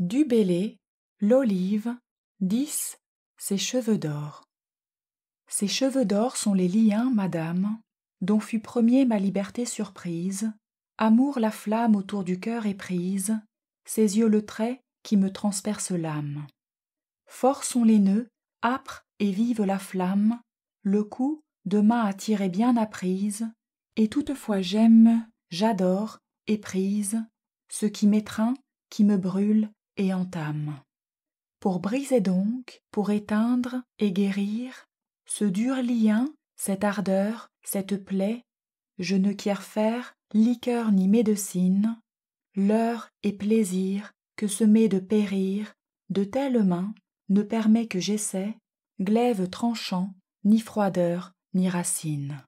du bélé, l'olive, dix Ses cheveux d'or. Ces cheveux d'or sont les liens, madame, dont fut premier ma liberté surprise, amour la flamme autour du cœur éprise, ses yeux le trait qui me transperce l'âme. Forts sont les nœuds, âpre et vive la flamme, le cou de main attirée bien apprise, et toutefois j'aime, j'adore, éprise, ce qui m'étreint, qui me brûle, et entame. Pour briser donc, pour éteindre et guérir, ce dur lien, cette ardeur, cette plaie, je ne quiers faire liqueur ni médecine, l'heure et plaisir que se met de périr, de telles mains, ne permet que j'essaie, glaive tranchant, ni froideur, ni racine.